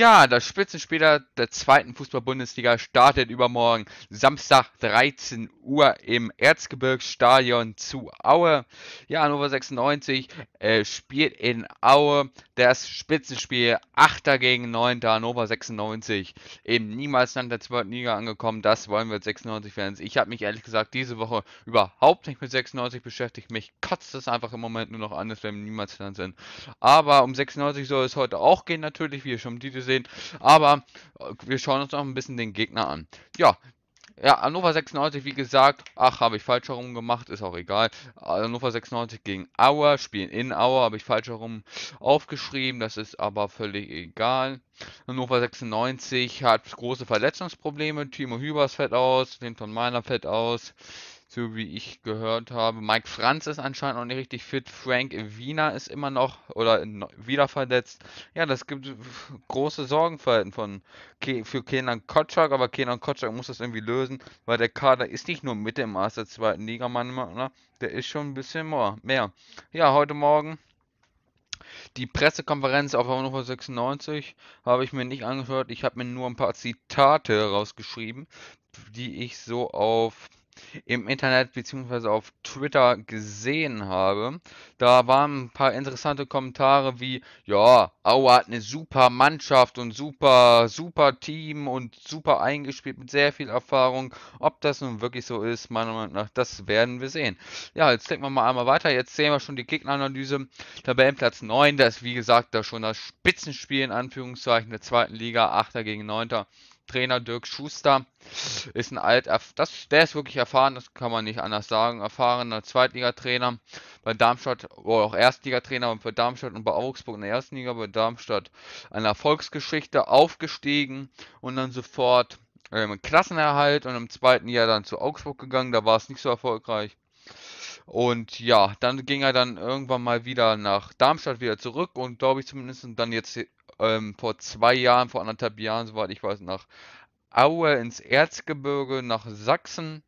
Ja, das Spitzenspieler der zweiten Fußball-Bundesliga startet übermorgen Samstag 13 Uhr im Erzgebirgsstadion zu Aue. Ja, Hannover 96 äh, spielt in Aue das Spitzenspiel 8. gegen 9. Hannover 96 im Niemalsland der zweiten Liga angekommen. Das wollen wir 96-Fans. Ich habe mich ehrlich gesagt diese Woche überhaupt nicht mit 96 beschäftigt. Mich kotzt das einfach im Moment nur noch an, dass wir im Niemalsland sind. Aber um 96 soll es heute auch gehen natürlich, wie schon die diese sehen. Aber äh, wir schauen uns noch ein bisschen den Gegner an. Ja, ja, Hannover 96, wie gesagt, ach, habe ich falsch herum gemacht, ist auch egal. Hannover 96 gegen Auer, spielen in Auer, habe ich falsch herum aufgeschrieben, das ist aber völlig egal. Hannover 96 hat große Verletzungsprobleme, Timo Hübers fällt aus, Linton Meiner fällt aus, so wie ich gehört habe. Mike Franz ist anscheinend noch nicht richtig fit. Frank Wiener ist immer noch oder wieder verletzt. Ja, das gibt große Sorgenverhalten von Ke für Kenan Kotschak, aber Kenan Kotschak muss das irgendwie lösen, weil der Kader ist nicht nur mit dem Maß der zweiten Liga, manchmal, ne? der ist schon ein bisschen mehr. Ja, heute Morgen. Die Pressekonferenz auf Hannover 96 habe ich mir nicht angehört. Ich habe mir nur ein paar Zitate rausgeschrieben, die ich so auf im Internet bzw. auf Twitter gesehen habe. Da waren ein paar interessante Kommentare wie, ja, Aue hat eine super Mannschaft und super, super Team und super eingespielt mit sehr viel Erfahrung. Ob das nun wirklich so ist, meiner Meinung nach, das werden wir sehen. Ja, jetzt klicken wir mal einmal weiter. Jetzt sehen wir schon die Gegneranalyse. Tabellenplatz 9, das ist wie gesagt da schon das Spitzenspiel in Anführungszeichen der zweiten Liga, 8. gegen 9. Trainer Dirk Schuster ist ein alter, das, der ist wirklich erfahren, das kann man nicht anders sagen, erfahrener Zweitligatrainer bei Darmstadt, wo auch Erstligatrainer bei Darmstadt und bei Augsburg in der ersten Liga, bei Darmstadt eine Erfolgsgeschichte aufgestiegen und dann sofort ähm, Klassenerhalt und im zweiten Jahr dann zu Augsburg gegangen, da war es nicht so erfolgreich. Und ja, dann ging er dann irgendwann mal wieder nach Darmstadt wieder zurück und glaube ich zumindest dann jetzt ähm, vor zwei Jahren, vor anderthalb Jahren, soweit ich weiß, nach Aue ins Erzgebirge, nach Sachsen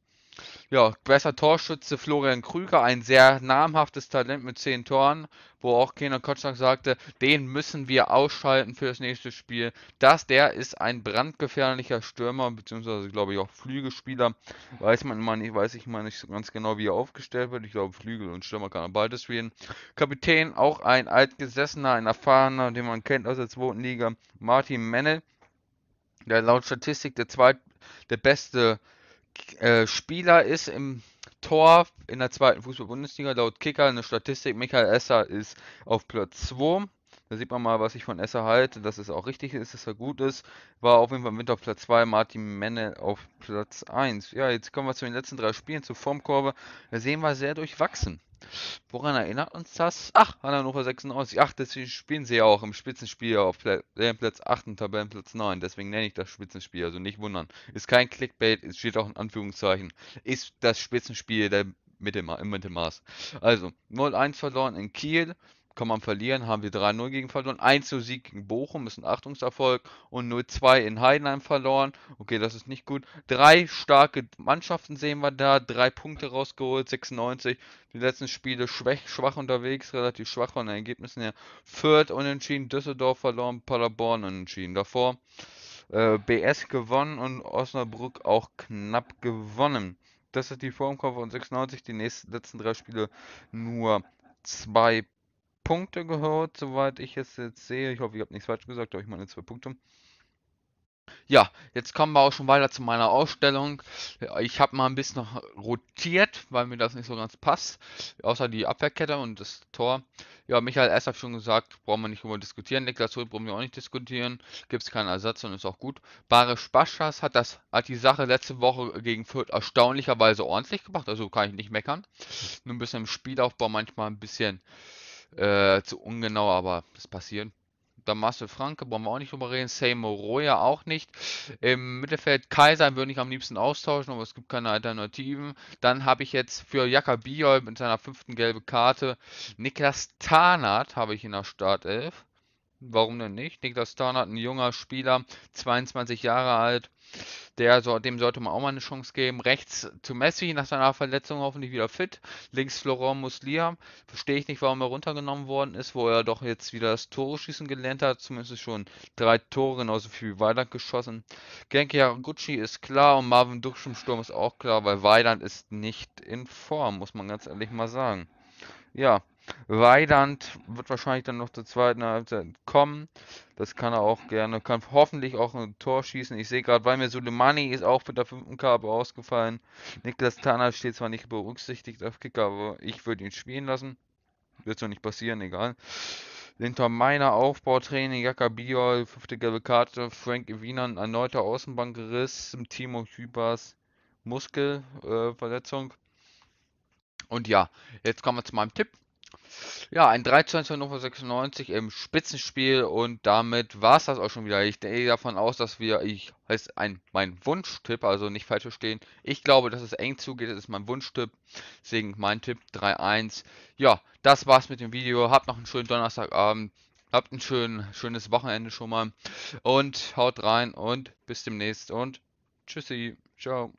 ja, besser Torschütze Florian Krüger, ein sehr namhaftes Talent mit 10 Toren, wo auch Kenan Kotschak sagte, den müssen wir ausschalten für das nächste Spiel. Das, der ist ein brandgefährlicher Stürmer, beziehungsweise glaube ich auch Flügelspieler. Weiß man immer nicht, weiß ich mal nicht so ganz genau, wie er aufgestellt wird. Ich glaube, Flügel und Stürmer kann er beides spielen. Kapitän, auch ein altgesessener, ein erfahrener, den man kennt aus der zweiten Liga, Martin Mennel, der laut Statistik der zweit, der beste äh, Spieler ist im Tor in der zweiten Fußball-Bundesliga laut Kicker eine Statistik. Michael Esser ist auf Platz 2. Da sieht man mal, was ich von Esser halte, dass es auch richtig ist, dass er gut ist. War auf jeden Fall im Winter auf Platz 2, Martin Menne auf Platz 1. Ja, jetzt kommen wir zu den letzten drei Spielen, zur Formkurve. Da sehen wir sehr durchwachsen. Woran erinnert uns das? Ach, Hannover 96. Ach, deswegen spielen sie ja auch im Spitzenspiel auf Platz 8 und Tabellenplatz 9. Deswegen nenne ich das Spitzenspiel, also nicht wundern. Ist kein Clickbait, es steht auch in Anführungszeichen. Ist das Spitzenspiel der Mittelma im Mittelmaß. Also, 0-1 verloren in Kiel kann man verlieren, haben wir 3-0 gegen verloren, 1 Sieg gegen Bochum ist ein Achtungserfolg und 0-2 in Heidenheim verloren. Okay, das ist nicht gut. Drei starke Mannschaften sehen wir da, drei Punkte rausgeholt, 96. Die letzten Spiele schwach, schwach unterwegs, relativ schwach von den Ergebnissen her. Fürth unentschieden, Düsseldorf verloren, Paderborn unentschieden. Davor äh, BS gewonnen und Osnabrück auch knapp gewonnen. Das ist die Formkurve von 96, die nächsten letzten drei Spiele nur zwei Punkte gehört, soweit ich es jetzt sehe. Ich hoffe, ich habe nichts falsch gesagt, aber ich meine zwei Punkte. Ja, jetzt kommen wir auch schon weiter zu meiner Ausstellung. Ich habe mal ein bisschen rotiert, weil mir das nicht so ganz passt. Außer die Abwehrkette und das Tor. Ja, Michael erst hat schon gesagt, brauchen wir nicht drüber diskutieren. Niklas Holt brauchen wir auch nicht diskutieren. Gibt es keinen Ersatz und ist auch gut. Baris Baschas hat, das, hat die Sache letzte Woche gegen Fürth erstaunlicherweise ordentlich gemacht. Also kann ich nicht meckern. Nur ein bisschen im Spielaufbau manchmal ein bisschen äh, zu ungenau, aber das passiert. Dann Marcel Franke, brauchen wir auch nicht drüber reden. Seymour Roya auch nicht. Im Mittelfeld Kaiser würde ich am liebsten austauschen, aber es gibt keine Alternativen. Dann habe ich jetzt für Jaka Biol mit seiner fünften gelben Karte Niklas Tarnath habe ich in der Startelf. Warum denn nicht? Niklas Tornert, ein junger Spieler, 22 Jahre alt, der, dem sollte man auch mal eine Chance geben. Rechts zu Messi nach seiner Verletzung hoffentlich wieder fit. Links Florent Muslia. Verstehe ich nicht, warum er runtergenommen worden ist, wo er doch jetzt wieder das Tore schießen gelernt hat. Zumindest schon drei Tore genauso viel wie Weidand geschossen. Genki Haraguchi ist klar und Marvin Duksch im Sturm ist auch klar, weil Weidand ist nicht in Form, muss man ganz ehrlich mal sagen. Ja, Weidand wird wahrscheinlich dann noch zur zweiten Halbzeit kommen. Das kann er auch gerne. Kann hoffentlich auch ein Tor schießen. Ich sehe gerade, weil mir Suleimani ist auch mit der fünften Karte ausgefallen. Niklas Tanner steht zwar nicht berücksichtigt auf Kicker, aber ich würde ihn spielen lassen. Wird so nicht passieren, egal. Hinter meiner Aufbautraining, Jaka Biol, fünfte gelbe Karte, Frank Wiener, ein erneuter Außenbankriss, Timo Hübers Muskelverletzung. Äh, und ja, jetzt kommen wir zu meinem Tipp. Ja, ein 3 zu 1 Hannover 96 im Spitzenspiel und damit war es das auch schon wieder. Ich gehe davon aus, dass wir, ich heißt ein mein Wunschtipp, also nicht falsch verstehen. Ich glaube, dass es eng zugeht, das ist mein Wunschtipp. Deswegen mein Tipp 3-1. Ja, das war's mit dem Video. Habt noch einen schönen Donnerstagabend. Habt ein schön, schönes Wochenende schon mal. Und haut rein und bis demnächst und tschüssi. Ciao.